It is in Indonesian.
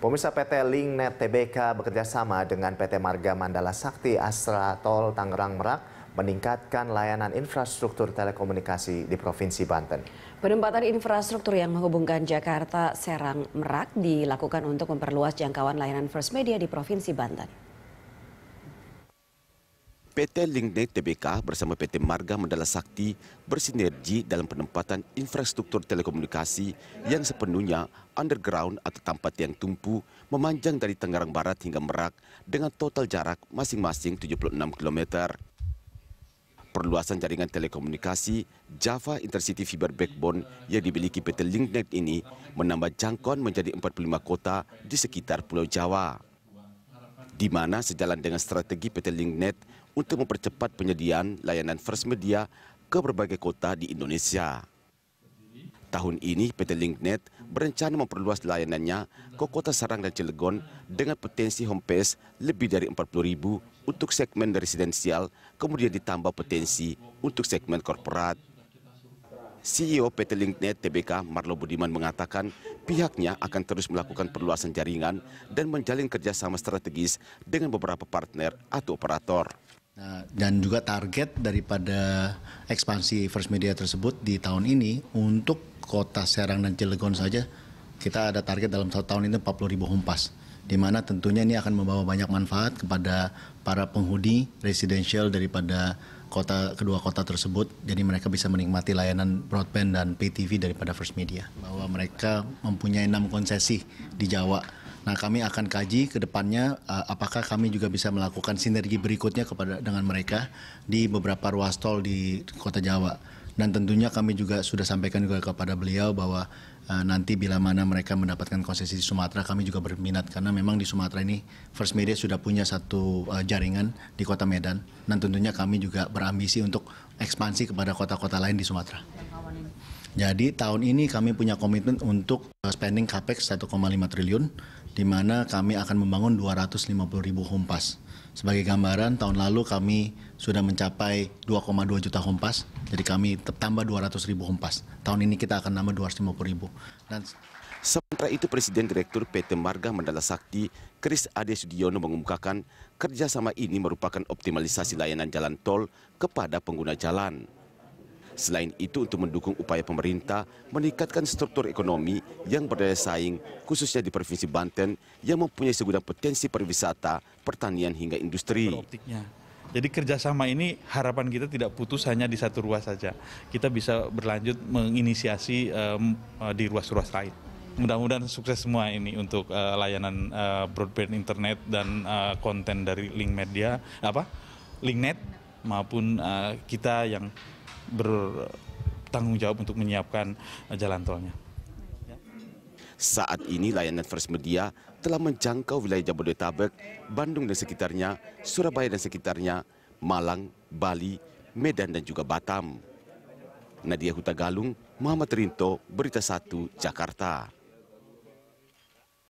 Pemirsa PT Linknet TBK bekerjasama dengan PT Marga Mandala Sakti Astra Tol Tangerang Merak meningkatkan layanan infrastruktur telekomunikasi di Provinsi Banten. Penempatan infrastruktur yang menghubungkan Jakarta, Serang, Merak dilakukan untuk memperluas jangkauan layanan First Media di Provinsi Banten. PT Linknet TBK bersama PT Marga Mandala Sakti bersinergi dalam penempatan infrastruktur telekomunikasi yang sepenuhnya underground atau tanpa yang tumpu memanjang dari Tangerang Barat hingga Merak dengan total jarak masing-masing 76 km. Perluasan jaringan telekomunikasi Java Intercity Fiber Backbone yang dimiliki PT Linknet ini menambah jangkauan menjadi 45 kota di sekitar Pulau Jawa di mana sejalan dengan strategi PT Linknet untuk mempercepat penyediaan layanan first media ke berbagai kota di Indonesia. Tahun ini PT Linknet berencana memperluas layanannya ke kota Serang dan Cilegon dengan potensi homepage lebih dari ribu untuk segmen residensial, kemudian ditambah potensi untuk segmen korporat. CEO PT Linknet TBK Marlo Budiman mengatakan pihaknya akan terus melakukan perluasan jaringan dan menjalin kerjasama strategis dengan beberapa partner atau operator. Eh, dan juga target daripada ekspansi First Media tersebut di tahun ini untuk kota Serang dan Cilegon saja kita ada target dalam satu tahun itu 40 ribu humpas di mana tentunya ini akan membawa banyak manfaat kepada para penghuni residensial daripada kota kedua kota tersebut. Jadi mereka bisa menikmati layanan broadband dan PTV daripada First Media. Bahwa mereka mempunyai enam konsesi di Jawa Nah, kami akan kaji ke depannya uh, apakah kami juga bisa melakukan sinergi berikutnya kepada dengan mereka di beberapa ruas tol di Kota Jawa. Dan tentunya kami juga sudah sampaikan juga kepada beliau bahwa uh, nanti bila mana mereka mendapatkan konsesi di Sumatera kami juga berminat karena memang di Sumatera ini First Media sudah punya satu uh, jaringan di Kota Medan dan tentunya kami juga berambisi untuk ekspansi kepada kota-kota lain di Sumatera. Jadi tahun ini kami punya komitmen untuk eh, spending capex 1,5 triliun di mana kami akan membangun 250 ribu hompas. Sebagai gambaran, tahun lalu kami sudah mencapai 2,2 juta hompas, jadi kami tambah 200 ribu hompas. Tahun ini kita akan nambah 250 ribu. Dan... Sementara itu Presiden Direktur PT Marga Mandala Sakti, Kris Ade Sudiono mengumumkakan kerjasama ini merupakan optimalisasi layanan jalan tol kepada pengguna jalan. Selain itu untuk mendukung upaya pemerintah meningkatkan struktur ekonomi yang berdaya saing khususnya di Provinsi Banten yang mempunyai segudang potensi pariwisata, pertanian hingga industri. Jadi kerjasama ini harapan kita tidak putus hanya di satu ruas saja. Kita bisa berlanjut menginisiasi um, di ruas-ruas lain. Mudah-mudahan sukses semua ini untuk uh, layanan uh, broadband internet dan uh, konten dari Link Media apa Linknet maupun uh, kita yang bertanggung jawab untuk menyiapkan eh, jalan tolnya. Saat ini layanan First Media telah menjangkau wilayah Jabodetabek, Bandung dan sekitarnya, Surabaya dan sekitarnya, Malang, Bali, Medan dan juga Batam. Nadia Huta Galung, Muhammad Rinto, Berita Satu, Jakarta.